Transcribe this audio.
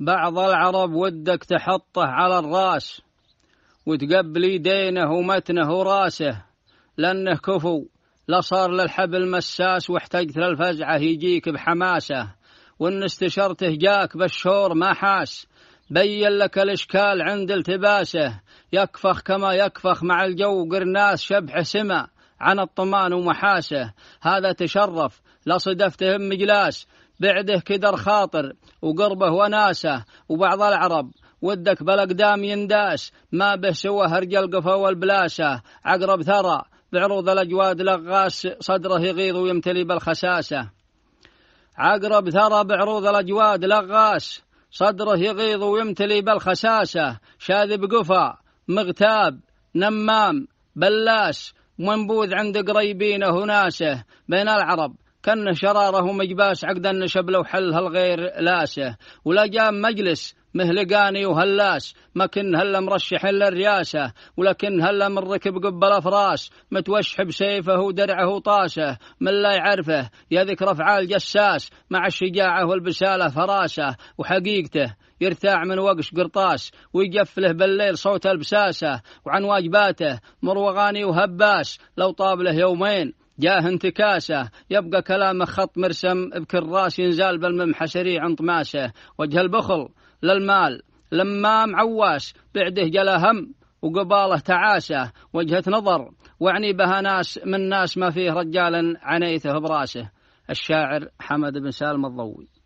بعض العرب ودك تحطه على الراس وتقبل يدينه ومتنه وراسه لأنه كفو لا صار للحبل مساس واحتجت للفزعة يجيك بحماسة وإن استشرته جاك بالشور ما حاس بين لك الإشكال عند التباسه يكفخ كما يكفخ مع الجو قرناس شبح سما عن الطمان ومحاسه هذا تشرف لا صدفته مجلاس بعده كدر خاطر وقربه وناسه وبعض العرب ودك بالاقدام ينداس ما به سوى هرج القفا والبلاسه عقرب ثرى بعروض الاجواد لغاس صدره يغيظ ويمتلي بالخساسه عقرب ثرى بعروض الاجواد لغاس صدره يغيظ ويمتلي بالخساسه شاذب قفا مغتاب نمام بلاس منبوذ عند قريبينه وناسه بين العرب كان شراره مجباس النشب شبله وحل هالغير لاسه ولا جام مجلس مهلقاني وهلاس ما كن هلا مرشح الا الرياسه ولكن هلا من ركب قبل أفراس متوشح بسيفه ودرعه وطاسه من لا يعرفه يا ذكر افعال جساس مع الشجاعه والبساله فراسه وحقيقته يرتاع من وقش قرطاس ويجفله بالليل صوت البساسه وعن واجباته مروغاني وهباس لو طاب له يومين جاه انتكاسه يبقى كلامه خط مرسم بكراس ينزال بالممحشري سريع انطماسة وجه البخل للمال لمام عواش بعده جلا هم وقباله تعاسه وجهة نظر واعني بها ناس من ناس ما فيه رجال عنيته براسه الشاعر حمد بن سالم الضوي